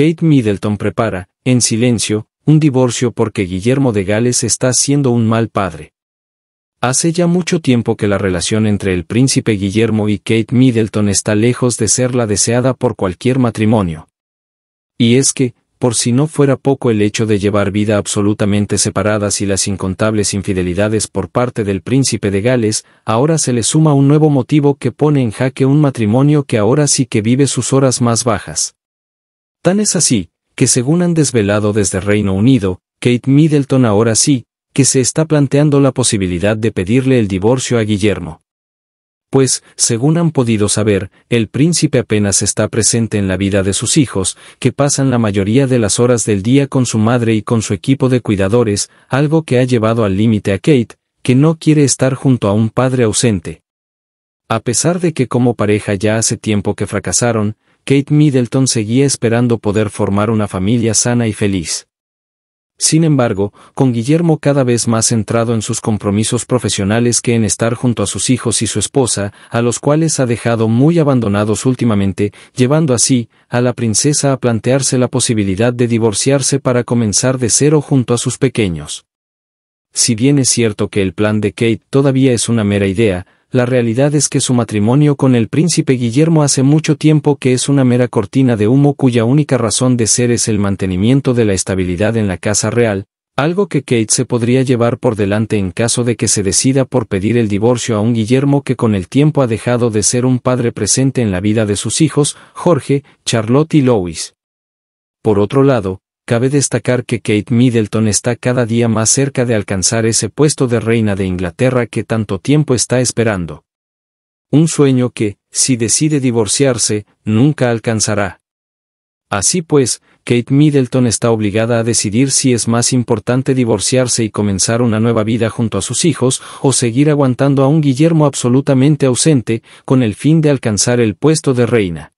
Kate Middleton prepara, en silencio, un divorcio porque Guillermo de Gales está siendo un mal padre. Hace ya mucho tiempo que la relación entre el príncipe Guillermo y Kate Middleton está lejos de ser la deseada por cualquier matrimonio. Y es que, por si no fuera poco el hecho de llevar vida absolutamente separadas y las incontables infidelidades por parte del príncipe de Gales, ahora se le suma un nuevo motivo que pone en jaque un matrimonio que ahora sí que vive sus horas más bajas. Tan es así, que según han desvelado desde Reino Unido, Kate Middleton ahora sí, que se está planteando la posibilidad de pedirle el divorcio a Guillermo. Pues, según han podido saber, el príncipe apenas está presente en la vida de sus hijos, que pasan la mayoría de las horas del día con su madre y con su equipo de cuidadores, algo que ha llevado al límite a Kate, que no quiere estar junto a un padre ausente. A pesar de que como pareja ya hace tiempo que fracasaron, Kate Middleton seguía esperando poder formar una familia sana y feliz. Sin embargo, con Guillermo cada vez más centrado en sus compromisos profesionales que en estar junto a sus hijos y su esposa, a los cuales ha dejado muy abandonados últimamente, llevando así, a la princesa a plantearse la posibilidad de divorciarse para comenzar de cero junto a sus pequeños. Si bien es cierto que el plan de Kate todavía es una mera idea, la realidad es que su matrimonio con el príncipe Guillermo hace mucho tiempo que es una mera cortina de humo cuya única razón de ser es el mantenimiento de la estabilidad en la casa real, algo que Kate se podría llevar por delante en caso de que se decida por pedir el divorcio a un Guillermo que con el tiempo ha dejado de ser un padre presente en la vida de sus hijos, Jorge, Charlotte y Louis. Por otro lado, Cabe destacar que Kate Middleton está cada día más cerca de alcanzar ese puesto de reina de Inglaterra que tanto tiempo está esperando. Un sueño que, si decide divorciarse, nunca alcanzará. Así pues, Kate Middleton está obligada a decidir si es más importante divorciarse y comenzar una nueva vida junto a sus hijos, o seguir aguantando a un Guillermo absolutamente ausente, con el fin de alcanzar el puesto de reina.